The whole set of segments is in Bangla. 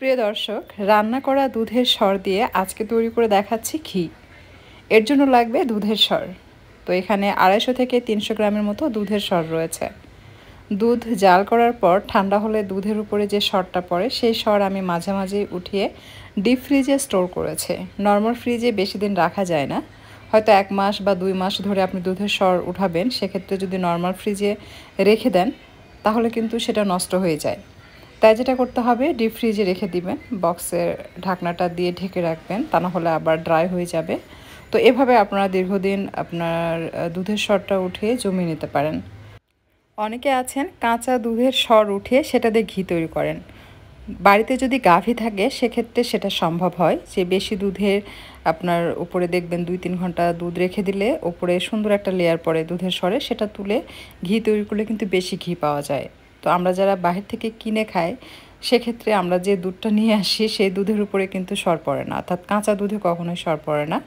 প্রিয় দর্শক রান্না করা দুধের সর দিয়ে আজকে তৈরি করে দেখাচ্ছি ঘি এর জন্য লাগবে দুধের সর তো এখানে আড়াইশো থেকে তিনশো গ্রামের মতো দুধের সর রয়েছে দুধ জাল করার পর ঠান্ডা হলে দুধের উপরে যে সরটা পড়ে সেই সর আমি মাঝে মাঝে উঠিয়ে ডিপ ফ্রিজে স্টোর করেছে নর্মাল ফ্রিজে বেশি দিন রাখা যায় না হয়তো এক মাস বা দুই মাস ধরে আপনি দুধের সর উঠাবেন সেক্ষেত্রে যদি নর্মাল ফ্রিজে রেখে দেন তাহলে কিন্তু সেটা নষ্ট হয়ে যায় তাই যেটা করতে হবে ডিপ ফ্রিজে রেখে দিবেন বক্সের ঢাকনাটা দিয়ে ঢেকে রাখবেন তা না হলে আবার ড্রাই হয়ে যাবে তো এভাবে আপনারা দীর্ঘদিন আপনার দুধের স্বরটা উঠিয়ে জমিয়ে নিতে পারেন অনেকে আছেন কাঁচা দুধের স্বর উঠিয়ে সেটা দিয়ে ঘি তৈরি করেন বাড়িতে যদি গাভী থাকে সেক্ষেত্রে সেটা সম্ভব হয় যে বেশি দুধের আপনার উপরে দেখবেন দুই তিন ঘন্টা দুধ রেখে দিলে ওপরে সুন্দর একটা লেয়ার পরে দুধের স্বরে সেটা তুলে ঘি তৈরি করলে কিন্তু বেশি ঘি পাওয়া যায় তো আমরা যারা বাহির থেকে কিনে খাই সেক্ষেত্রে আমরা যে দুধটা নিয়ে আসি সেই দুধের উপরে কিন্তু সর পড়ে না অর্থাৎ কাঁচা দুধে কখনোই সর পড়ে না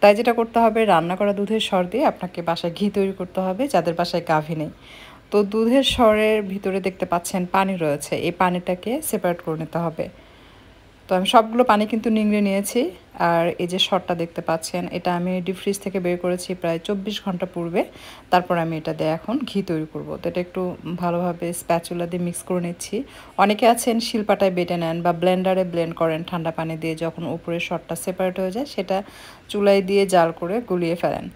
তাই যেটা করতে হবে রান্না করা দুধের সর দিয়ে আপনাকে বাসায় ঘি তৈরি করতে হবে যাদের বাসায় গাভী নেই তো দুধের সরের ভিতরে দেখতে পাচ্ছেন পানি রয়েছে এই পানিটাকে সেপারেট করে নিতে হবে তো আমি সবগুলো পানি কিন্তু নিংড়ে নিয়েছি আর এই যে শটটা দেখতে পাচ্ছেন এটা আমি ডিপ ফ্রিজ থেকে বের করেছি প্রায় চব্বিশ ঘন্টা পূর্বে তারপর আমি এটা দিয়ে এখন ঘি তৈরি করব তো এটা একটু ভালোভাবে স্প্যাচুলা দিয়ে মিক্স করে নিচ্ছি অনেকে আছেন শিলপাটায় বেটে নেন বা ব্লেন্ডারে ব্লেন্ড করেন ঠান্ডা পানি দিয়ে যখন উপরে শটটা সেপারেট হয়ে যায় সেটা চুলাই দিয়ে জাল করে গুলিয়ে ফেলেন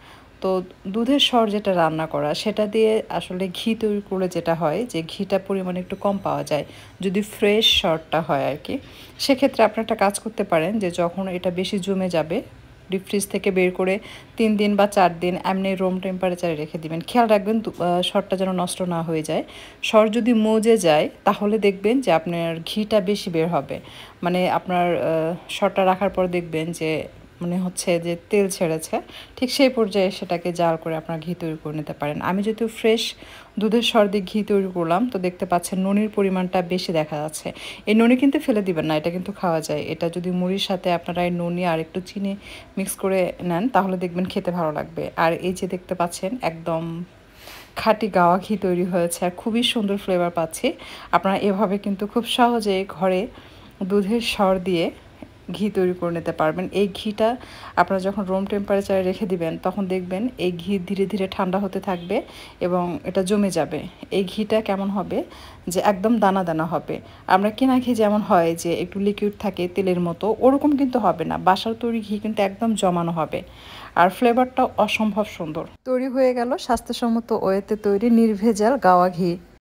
তো দুধের সর যেটা রান্না করা সেটা দিয়ে আসলে ঘি তৈরি করে যেটা হয় যে ঘিটা পরিমাণে একটু কম পাওয়া যায় যদি ফ্রেশ সরটা হয় আর কি সেক্ষেত্রে আপনি একটা কাজ করতে পারেন যে যখন এটা বেশি জমে যাবে ডিপ ফ্রিজ থেকে বের করে তিন দিন বা চার দিন এমনি রুম টেম্পারেচারে রেখে দিবেন খেয়াল রাখবেন সরটা যেন নষ্ট না হয়ে যায় শর যদি মজে যায় তাহলে দেখবেন যে আপনার ঘিটা বেশি বের হবে মানে আপনার সরটা রাখার পর দেখবেন যে মানে হচ্ছে যে তেল ছেড়েছে ঠিক সেই পর্যায়ে সেটাকে জাল করে আপনারা ঘি তৈরি করে নিতে পারেন আমি যেহেতু ফ্রেশ দুধের সর দিয়ে ঘি তৈরি করলাম তো দেখতে পাচ্ছেন ননির পরিমাণটা বেশি দেখা যাচ্ছে এই ননি কিন্তু ফেলে দিবেন না এটা কিন্তু খাওয়া যায় এটা যদি মুড়ির সাথে আপনারা এই ননি আর একটু চিনি মিক্স করে নেন তাহলে দেখবেন খেতে ভালো লাগবে আর এই যে দেখতে পাচ্ছেন একদম খাঁটি গাওয়া ঘি তৈরি হয়েছে আর খুবই সুন্দর ফ্লেভার পাচ্ছি আপনারা এভাবে কিন্তু খুব সহজে ঘরে দুধের সর দিয়ে ঘি তৈরি করে নিতে পারবেন এই ঘিটা আপনারা যখন রুম টেম্পারেচারে রেখে দিবেন তখন দেখবেন এই ঘি ধীরে ধীরে ঠান্ডা হতে থাকবে এবং এটা জমে যাবে এই ঘিটা কেমন হবে যে একদম দানা দানা হবে আমরা কেনা ঘি যেমন হয় যে একটু লিকুইড থাকে তেলের মতো ওরকম কিন্তু হবে না বাসার তৈরি ঘি কিন্তু একদম জমানো হবে আর ফ্লেভারটাও অসম্ভব সুন্দর তৈরি হয়ে গেল স্বাস্থ্যসম্মত ওয়েতে তৈরি নির্ভেজাল গাওয়া ঘি